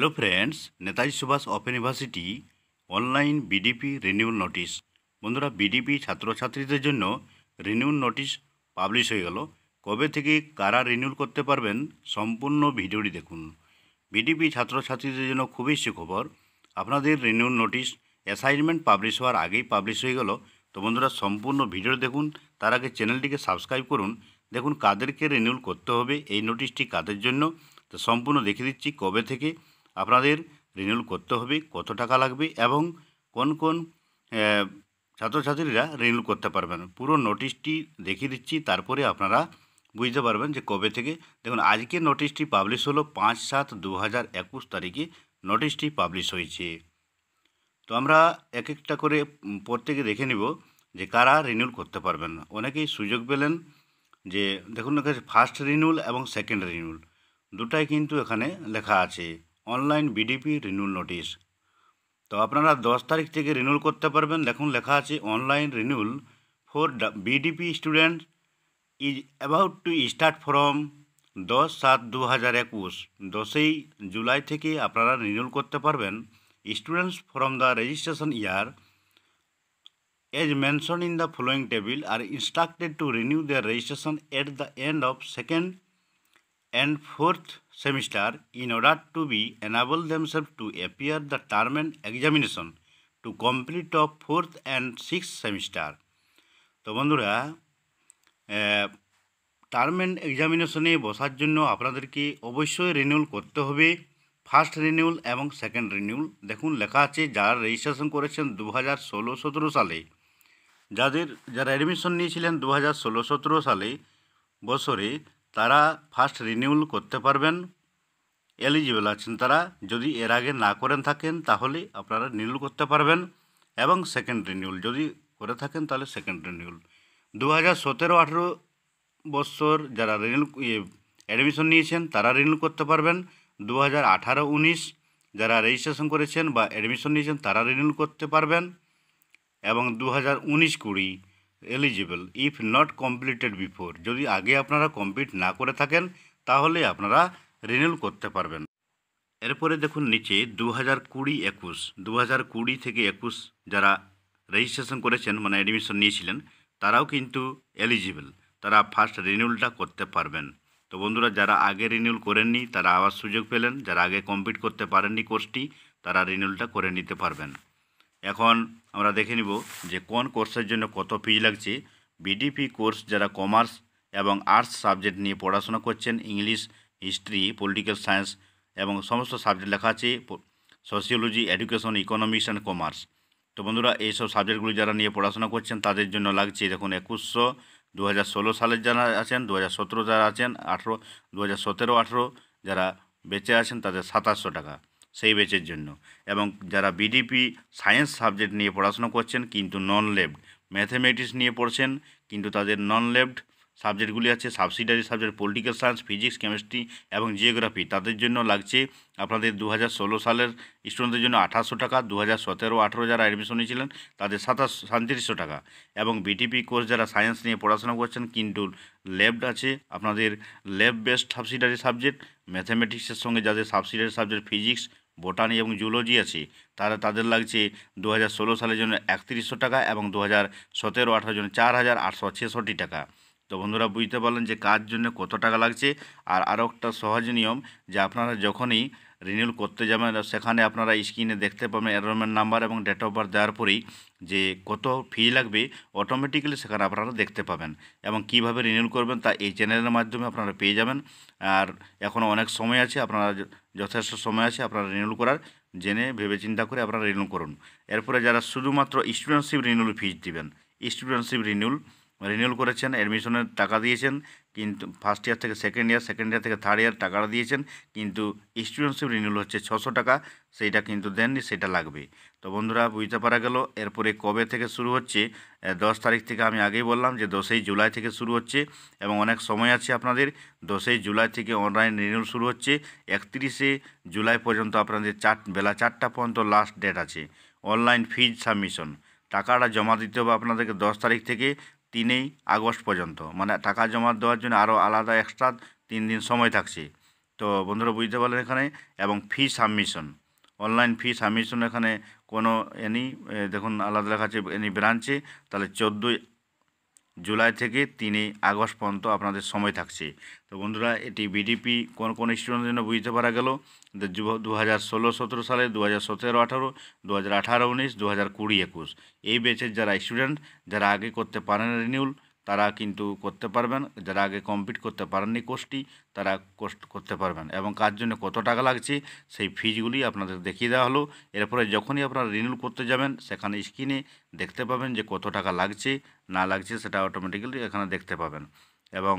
hello friends Netaji Subhas Open University online BDP renewal notice বন্ধুরা BDP ছাত্রছাত্রীদের জন্য রিনিউল নোটিশ পাবলিশ হয়ে গেল কবে থেকে কারা রিনিউল করতে পারবেন সম্পূর্ণ ভিডিওটি দেখুন বিডিপি ছাত্রছাত্রীদের জন্য খুবই সুখবর আপনাদের রিনিউল নোটিশ অ্যাসাইনমেন্ট পাবলিশ হওয়ার আগেই পাবলিশ হয়ে গেল তো বন্ধুরা সম্পূর্ণ ভিডিও দেখুন তার আগে চ্যানেলটিকে সাবস্ক্রাইব করুন দেখুন কাদেরকে রিনিউল করতে হবে এই নোটিশটি কাদের জন্য তো সম্পূর্ণ দেখে দিচ্ছি কবে থেকে আপনাদের রিনিউল করতে হবে কত টাকা লাগবে এবং কোন কোন ছাত্রছাত্রীরা রিনিউল করতে পারবেন পুরো নোটিশটি দেখিয়ে দিচ্ছি তারপরে আপনারা বুঝতে পারবেন যে কবে থেকে দেখুন আজকে নোটিশটি পাবলিশ হলো পাঁচ সাত দু হাজার একুশ তারিখে নোটিশটি পাবলিশ হয়েছে তো আমরা এক একটা করে প্রত্যেকে দেখে নিব যে কারা রিনিউল করতে পারবেন অনেকেই সুযোগ পেলেন যে দেখুন ফার্স্ট রিনিউল এবং সেকেন্ড রিনিউল দুটাই কিন্তু এখানে লেখা আছে অনলাইন বিডিপি রিনিউল নোটিশ তো আপনারা দশ তারিখ থেকে রিনিউল করতে পারবেন দেখুন লেখা আছে online renewal for BDP student is about to start from দশ সাত দু হাজার একুশ দশই জুলাই থেকে আপনারা রিনিউল করতে পারবেন students from the registration year as mention in the following table are instructed to renew their registration at the end of second and fourth semester in order to be enable themselves to appear the term and examination to complete of fourth and sixth semester তো বন্ধুরা term and এক্সামিনেশনে বসার জন্য আপনাদেরকে অবশ্যই রিনিউল করতে হবে first রিনিউল এবং second রিনিউল দেখুন লেখা আছে যারা রেজিস্ট্রেশন করেছেন দু হাজার ষোলো সতেরো সালে যাদের যারা অ্যাডমিশন নিয়েছিলেন দু হাজার ষোলো সতেরো সালে বছরে তারা ফার্স্ট রিনিউল করতে পারবেন এলিজিবল আছেন তারা যদি এর আগে না করেন থাকেন তাহলে আপনারা রিনিউল করতে পারবেন এবং সেকেন্ড রিনিউল যদি করে থাকেন তাহলে সেকেন্ড রিনিউল দু হাজার সতেরো আঠেরো বছর যারা রিনিউল অ্যাডমিশন ইয়ে, নিয়েছেন তারা রিনিউল করতে পারবেন দু হাজার আঠারো উনিশ যারা রেজিস্ট্রেশন করেছেন বা অ্যাডমিশন নিয়েছেন তারা রিনিউল করতে পারবেন এবং দু হাজার উনিশ কুড়ি eligible if not completed before যদি আগে আপনারা কমপ্লিট না করে থাকেন তাহলে আপনারা রিনিউল করতে পারবেন এরপরে দেখুন নিচে দু হাজার কুড়ি একুশ দু হাজার কুড়ি থেকে একুশ যারা রেজিস্ট্রেশন করেছেন মানে অ্যাডমিশন নিয়েছিলেন তারাও কিন্তু এলিজিবল তারা ফার্স্ট রিনিউলটা করতে পারবেন তো বন্ধুরা যারা আগে রিনিউল করেননি তারা আবার সুযোগ পেলেন যারা আগে কমপ্লিট করতে পারেননি কোর্সটি তারা রিনিউলটা করে নিতে পারবেন এখন আমরা দেখে নিব যে কোন কোর্সের জন্য কত ফিজ লাগছে বিডিপি কোর্স যারা কমার্স এবং আর্টস সাবজেক্ট নিয়ে পড়াশোনা করছেন ইংলিশ হিস্ট্রি পলিটিক্যাল সায়েন্স এবং সমস্ত সাবজেক্ট লেখা আছে sociology education economics and commerce তো বন্ধুরা এইসব সাবজেক্টগুলি যারা নিয়ে পড়াশোনা করছেন তাদের জন্য লাগছে দেখুন একুশশো দু সালের যারা আছেন দু যারা আছেন আঠেরো দু হাজার সতেরো আঠেরো যারা বেঁচে আছেন তাদের সাতাশশো টাকা সেই ব্যাচের জন্য এবং যারা বিডিপি সায়েন্স সাবজেক্ট নিয়ে পড়াশোনা করছেন কিন্তু নন লেফট ম্যাথামেটিক্স নিয়ে পড়ছেন কিন্তু তাদের নন লেফট সাবজেক্টগুলি আছে subsidiary subject political science physics chemistry এবং জিওগ্রাফি তাদের জন্য লাগছে আপনাদের দু সালের স্টুডেন্টদের জন্য আঠাশশো টাকা দু হাজার সতেরো আঠেরো যারা অ্যাডমিশন নিয়েছিলেন তাদের সাতাশ সাঁত্রিশশো টাকা এবং বিটিপি কোর্স যারা সায়েন্স নিয়ে পড়াশোনা করছেন কিন্তু লেফট আছে আপনাদের লেব বেস্ট সাবসিডারি সাবজেক্ট ম্যাথামেটিক্সের সঙ্গে যাদের সাবসিডারি সাবজেক্ট ফিজিক্স বোটানি এবং জুলজি আছে তারা তাদের লাগছে দু সালের জন্য একত্রিশশো টাকা এবং দু হাজার সতেরো আঠারো জন্য চার হাজার আটশো ছেষট্টি টাকা তো বন্ধুরা বুঝতে পারলেন যে কাজ জন্য কত টাকা লাগছে আর আরও একটা সহজ নিয়ম যে আপনারা যখনই রিনিউল করতে যাবেন সেখানে আপনারা স্ক্রিনে দেখতে পাবেন এনরোলমেন্ট নাম্বার এবং ডেট অফ বার্থ দেওয়ার পরেই যে কত ফি লাগবে অটোমেটিক্যালি সেখানে আপনারা দেখতে পাবেন এবং কিভাবে রিনিউল করবেন তা এই চ্যানেলের মাধ্যমে আপনারা পেয়ে যাবেন আর এখনও অনেক সময় আছে আপনারা যথেষ্ট সময় আছে আপনারা রিনিউল করার জেনে ভেবে চিন্তা করে আপনারা রিনিউল করুন এরপরে যারা শুধুমাত্র স্টুডেন্টশিপ রিনিউল ফিজ দিবেন স্টুডেন্টশিপ রিনিউল রিনিউল করেছেন অ্যাডমিশনের টাকা দিয়েছেন কিন্তু ফার্স্ট ইয়ার থেকে সেকেন্ড ইয়ার সেকেন্ড ইয়ার থেকে থার্ড ইয়ার টাকাটা দিয়েছেন কিন্তু স্টুডেন্টশিপ রিনিউল হচ্ছে ছশো টাকা সেইটা কিন্তু দেননি সেটা লাগবে তো বন্ধুরা বুঝতে পারা গেল এরপরে কবে থেকে শুরু হচ্ছে দশ তারিখ থেকে আমি আগেই বললাম যে দশই জুলাই থেকে শুরু হচ্ছে এবং অনেক সময় আছে আপনাদের দশই জুলাই থেকে অনলাইন রিনিউল শুরু হচ্ছে একত্রিশে জুলাই পর্যন্ত আপনাদের চার বেলা চারটা পর্যন্ত লাস্ট ডেট আছে অনলাইন ফিজ সাবমিশন টাকাটা জমা দিতে হবে আপনাদেরকে দশ তারিখ থেকে তিনেই আগস্ট পর্যন্ত মানে টাকা জমা দেওয়ার জন্য আরও আলাদা এক্সট্রা তিন দিন সময় থাকছে তো বন্ধুরা বুঝতে পারলেন এখানে এবং fee submission online fee submission এখানে কোনো এনি দেখুন আলাদা লেখা আছে এনি ব্রাঞ্চে তাহলে চোদ্দোই জুলাই থেকে তিনে আগস্ট পর্যন্ত আপনাদের সময় থাকছে তো বন্ধুরা এটি বিডিপি কোন কোন স্টুডেন্টের জন্য বুঝতে পারা গেল দু হাজার ষোলো সতেরো সালে দু হাজার সতেরো আঠারো দু হাজার আঠারো উনিশ দু হাজার কুড়ি একুশ এই বেচের যারা স্টুডেন্ট যারা আগে করতে পারেন রিনিউল তারা কিন্তু করতে পারবেন যারা আগে কমপ্লিট করতে পারেননি কোর্সটি তারা কোর্স করতে পারবেন এবং কার জন্য কত টাকা লাগছে সেই ফিজগুলি আপনাদের দেখিয়ে দেওয়া হলো এরপরে যখনই আপনারা রিনিউল করতে যাবেন সেখানে স্ক্রিনে দেখতে পাবেন যে কত টাকা লাগছে না লাগছে সেটা অটোমেটিক্যালি এখানে দেখতে পাবেন এবং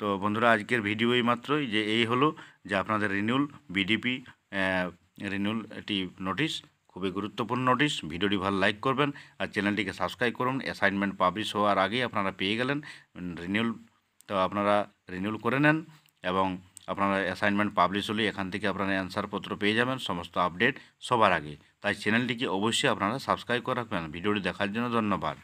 তো বন্ধুরা আজকের ভিডিও এই মাত্রই যে এই হলো যে আপনাদের রিনিউল বিডিপি রিনিউলটি একটি নোটিশ খুবই গুরুত্বপূর্ণ নোটিশ ভিডিওটি ভালো লাইক করবেন আর চ্যানেলটিকে সাবস্ক্রাইব করুন অ্যাসাইনমেন্ট পাবলিশ হওয়ার আগেই আপনারা পেয়ে গেলেন রিনিউল তো আপনারা রিনিউল করে নেন এবং আপনারা অ্যাসাইনমেন্ট পাবলিশ হলে এখান থেকে আপনারা অ্যান্সারপত্র পেয়ে যাবেন সমস্ত আপডেট সবার আগে তাই চ্যানেলটিকে অবশ্যই আপনারা সাবস্ক্রাইব করে রাখবেন ভিডিওটি দেখার জন্য ধন্যবাদ